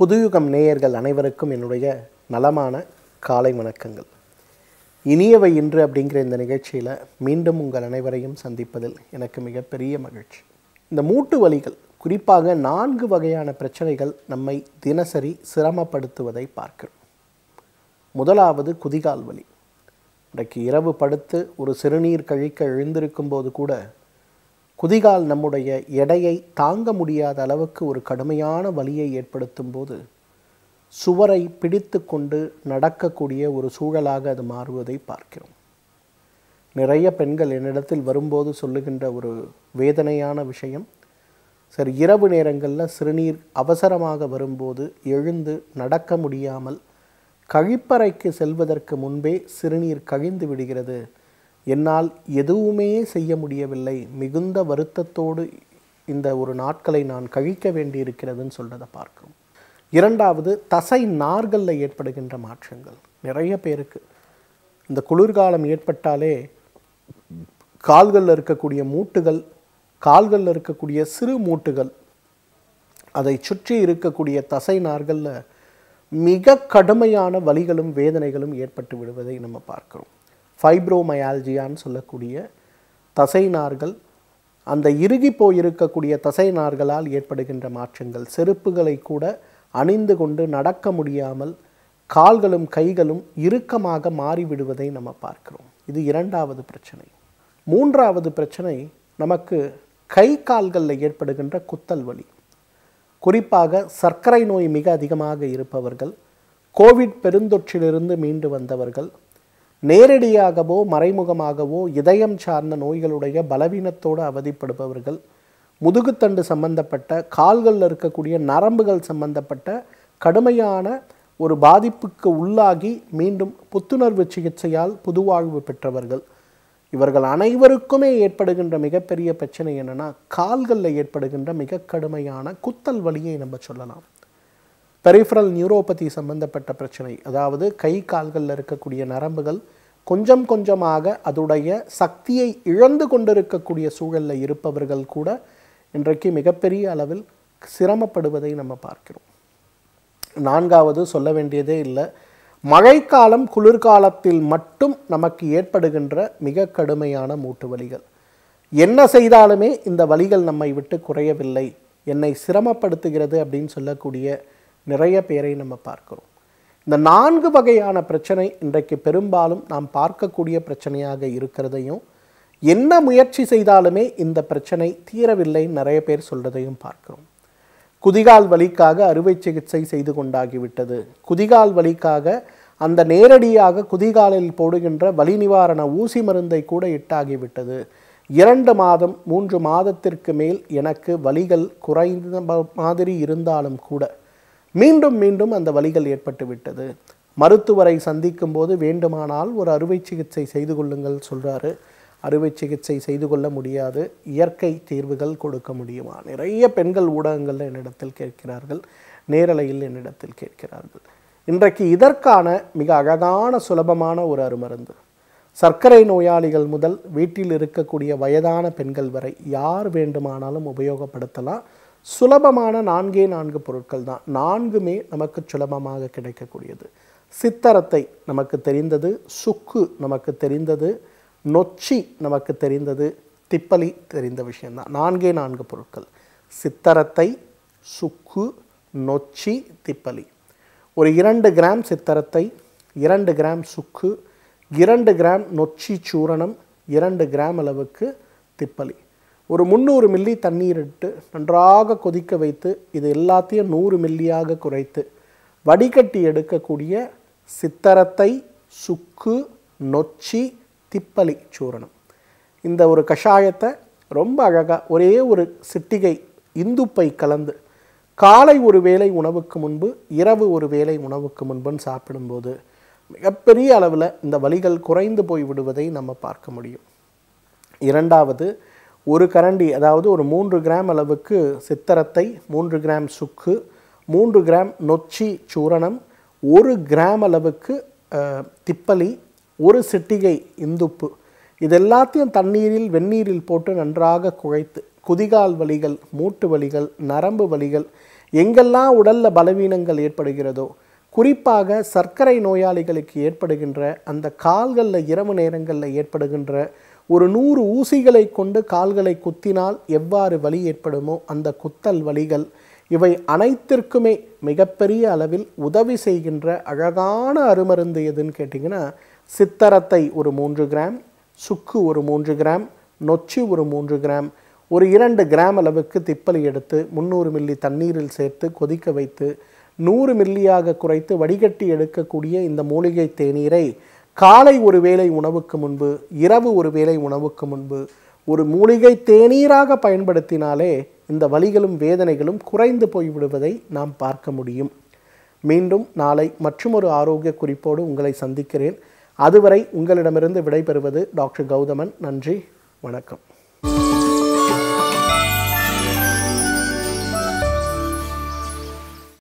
புதுயுகம் நேயர்கள் அனைவருக்கும் என்னுடைய நலமான காலை வணக்கங்கள் இனியவை இன்று அப்படிங்கிற இந்த நிகழ்ச்சியில் மீண்டும் உங்கள் அனைவரையும் சந்திப்பதில் எனக்கு மிகப்பெரிய மகிழ்ச்சி இந்த மூட்டு வலிகள் குறிப்பாக நான்கு வகையான பிரச்சனைகள் நம்மை தினசரி சிரமப்படுத்துவதை பார்க்கிறோம் முதலாவது குதிகால் வலி இன்றைக்கு இரவு படுத்து ஒரு சிறுநீர் கழிக்க எழுந்திருக்கும் போது கூட குதிகால் நம்முடைய எடையை தாங்க முடியாத அளவுக்கு ஒரு கடுமையான வலியை ஏற்படுத்தும் போது சுவரை பிடித்து கொண்டு நடக்கக்கூடிய ஒரு சூழலாக அது மாறுவதை பார்க்கிறோம் நிறைய பெண்கள் என்னிடத்தில் வரும்போது சொல்லுகின்ற ஒரு வேதனையான விஷயம் சரி இரவு நேரங்களில் சிறுநீர் அவசரமாக வரும்போது எழுந்து நடக்க முடியாமல் கழிப்பறைக்கு செல்வதற்கு முன்பே சிறுநீர் கழிந்து விடுகிறது என்னால் எதுவுமே செய்ய முடியவில்லை மிகுந்த வருத்தத்தோடு இந்த ஒரு நாட்களை நான் கழிக்க வேண்டியிருக்கிறதுன்னு சொல்கிறத பார்க்கிறோம் இரண்டாவது தசை நார்களில் ஏற்படுகின்ற மாற்றங்கள் நிறைய பேருக்கு இந்த குளிர்காலம் ஏற்பட்டாலே கால்களில் இருக்கக்கூடிய மூட்டுகள் கால்களில் இருக்கக்கூடிய சிறு மூட்டுகள் அதை சுற்றி இருக்கக்கூடிய தசை நார்களில் மிக கடுமையான வலிகளும் வேதனைகளும் ஏற்பட்டு விடுவதை நம்ம பார்க்கிறோம் ஃபைப்ரோமயால்ஜியான்னு சொல்லக்கூடிய தசை நார்கள் அந்த இறுகி போயிருக்கக்கூடிய தசை நார்களால் ஏற்படுகின்ற மாற்றங்கள் செருப்புகளை கூட அணிந்து கொண்டு நடக்க முடியாமல் கால்களும் கைகளும் இறுக்கமாக மாறிவிடுவதை நம்ம பார்க்கிறோம் இது இரண்டாவது பிரச்சனை மூன்றாவது பிரச்சனை நமக்கு கை கால்களில் ஏற்படுகின்ற குத்தல் வலி குறிப்பாக சர்க்கரை நோய் மிக அதிகமாக இருப்பவர்கள் கோவிட் பெருந்தொற்றிலிருந்து மீண்டு வந்தவர்கள் நேரடியாகவோ மறைமுகமாகவோ இதயம் சார்ந்த நோய்களுடைய பலவீனத்தோடு அவதிப்படுபவர்கள் முதுகுத்தண்டு சம்பந்தப்பட்ட கால்களில் இருக்கக்கூடிய நரம்புகள் சம்பந்தப்பட்ட கடுமையான ஒரு பாதிப்புக்கு உள்ளாகி மீண்டும் புத்துணர்வு சிகிச்சையால் புதுவாழ்வு பெற்றவர்கள் இவர்கள் அனைவருக்குமே ஏற்படுகின்ற மிகப்பெரிய பிரச்சனை என்னென்னா கால்களில் ஏற்படுகின்ற மிக கடுமையான குத்தல் வழியை நம்ம சொல்லலாம் பெரிஃபரல் நியூரோபதி சம்பந்தப்பட்ட பிரச்சனை அதாவது கை கால்களில் இருக்கக்கூடிய நரம்புகள் கொஞ்சம் கொஞ்சமாக அதோடைய சக்தியை இழந்து கொண்டிருக்கக்கூடிய சூழலில் இருப்பவர்கள் கூட இன்றைக்கு மிகப்பெரிய அளவில் சிரமப்படுவதை நம்ம பார்க்கிறோம் நான்காவது சொல்ல வேண்டியதே இல்லை மழைக்காலம் குளிர்காலத்தில் மட்டும் நமக்கு ஏற்படுகின்ற மிக கடுமையான மூட்டு வலிகள் என்ன செய்தாலுமே இந்த வலிகள் நம்மை விட்டு குறையவில்லை என்னை சிரமப்படுத்துகிறது அப்படின்னு சொல்லக்கூடிய நிறைய பேரை நம்ம பார்க்கிறோம் இந்த நான்கு வகையான பிரச்சனை இன்றைக்கு பெரும்பாலும் நாம் பார்க்கக்கூடிய பிரச்சனையாக இருக்கிறதையும் என்ன முயற்சி செய்தாலுமே இந்த பிரச்சனை தீரவில்லை நிறைய பேர் சொல்கிறதையும் பார்க்கிறோம் குதிகால் வலிக்காக அறுவை சிகிச்சை செய்து கொண்டாகிவிட்டது குதிகால் வலிக்காக அந்த நேரடியாக குதிகாலில் போடுகின்ற வலி நிவாரண ஊசி மருந்தை கூட இட்டாகிவிட்டது இரண்டு மாதம் மூன்று மாதத்திற்கு மேல் எனக்கு வலிகள் குறைந்த மாதிரி இருந்தாலும் கூட மீண்டும் மீண்டும் அந்த வலிகள் ஏற்பட்டு விட்டது மருத்துவரை சந்திக்கும் போது வேண்டுமானால் ஒரு அறுவை சிகிச்சை செய்து கொள்ளுங்கள் சொல்கிறாரு அறுவை சிகிச்சை செய்து கொள்ள முடியாது இயற்கை தீர்வுகள் கொடுக்க முடியுமா நிறைய பெண்கள் ஊடகங்களில் என்னிடத்தில் கேட்கிறார்கள் நேரலையில் என்னிடத்தில் கேட்கிறார்கள் இன்றைக்கு இதற்கான மிக அழகான சுலபமான ஒரு அருமருந்து சர்க்கரை நோயாளிகள் முதல் வீட்டில் இருக்கக்கூடிய வயதான பெண்கள் வரை யார் வேண்டுமானாலும் உபயோகப்படுத்தலாம் சுலபமான நான்கே நான்கு பொருட்கள் தான் நான்குமே நமக்கு சுலபமாக கிடைக்கக்கூடியது சித்தரத்தை நமக்கு தெரிந்தது சுக்கு நமக்கு தெரிந்தது நொச்சி நமக்கு தெரிந்தது திப்பலி தெரிந்த விஷயந்தான் நான்கே நான்கு பொருட்கள் சித்தரத்தை சுக்கு நொச்சி திப்பலி ஒரு இரண்டு கிராம் சித்தரத்தை இரண்டு கிராம் சுக்கு இரண்டு கிராம் நொச்சி சூரணம் இரண்டு கிராம் அளவுக்கு திப்பலி ஒரு முந்நூறு மில்லி தண்ணீர் இட்டு நன்றாக கொதிக்க வைத்து இது எல்லாத்தையும் நூறு மில்லியாக குறைத்து வடிகட்டி எடுக்கக்கூடிய சித்தரத்தை சுக்கு நொச்சி திப்பலி சூரணம் இந்த ஒரு கஷாயத்தை ரொம்ப அழகாக ஒரே ஒரு சிட்டிகை இந்துப்பை கலந்து காலை ஒரு வேளை உணவுக்கு முன்பு இரவு ஒரு வேளை உணவுக்கு முன்புன்னு சாப்பிடும்போது மிகப்பெரிய அளவில் இந்த வலிகள் குறைந்து போய் விடுவதை நம்ம பார்க்க முடியும் இரண்டாவது ஒரு கரண்டி அதாவது ஒரு மூன்று கிராம் அளவுக்கு சித்தரத்தை மூன்று கிராம் சுக்கு மூன்று கிராம் நொச்சி சூரணம் ஒரு கிராம் அளவுக்கு திப்பலி ஒரு சிட்டிகை இந்துப்பு இது எல்லாத்தையும் தண்ணீரில் வெந்நீரில் போட்டு நன்றாக குழைத்து குதிகால் வலிகள் மூட்டு வலிகள் நரம்பு வலிகள் எங்கெல்லாம் உடலில் பலவீனங்கள் ஏற்படுகிறதோ குறிப்பாக சர்க்கரை நோயாளிகளுக்கு ஏற்படுகின்ற அந்த கால்களில் இரவு நேரங்களில் ஏற்படுகின்ற ஒரு நூறு ஊசிகளை கொண்டு கால்களை குத்தினால் எவ்வாறு வலி ஏற்படுமோ அந்த குத்தல் வலிகள் இவை அனைத்திற்குமே மிகப்பெரிய அளவில் உதவி செய்கின்ற அழகான அருமருந்து எதுன்னு கேட்டிங்கன்னா சித்தரத்தை ஒரு மூன்று கிராம் சுக்கு ஒரு மூன்று கிராம் நொச்சி ஒரு மூன்று கிராம் ஒரு இரண்டு கிராம் அளவுக்கு திப்பலி எடுத்து முந்நூறு மில்லி தண்ணீரில் சேர்த்து கொதிக்க வைத்து நூறு மில்லியாக குறைத்து வடிகட்டி எடுக்கக்கூடிய இந்த மூலிகை தேநீரை காலை ஒரு வேளை உணவுக்கு முன்பு இரவு ஒரு வேளை உணவுக்கு முன்பு ஒரு மூலிகை தேநீராக பயன்படுத்தினாலே இந்த வலிகளும் வேதனைகளும் குறைந்து போய்விடுவதை நாம் பார்க்க முடியும் மீண்டும் நாளை மற்றும் ஒரு ஆரோக்கிய குறிப்போடு உங்களை சந்திக்கிறேன் அதுவரை உங்களிடமிருந்து விடைபெறுவது டாக்டர் கௌதமன் நன்றி வணக்கம்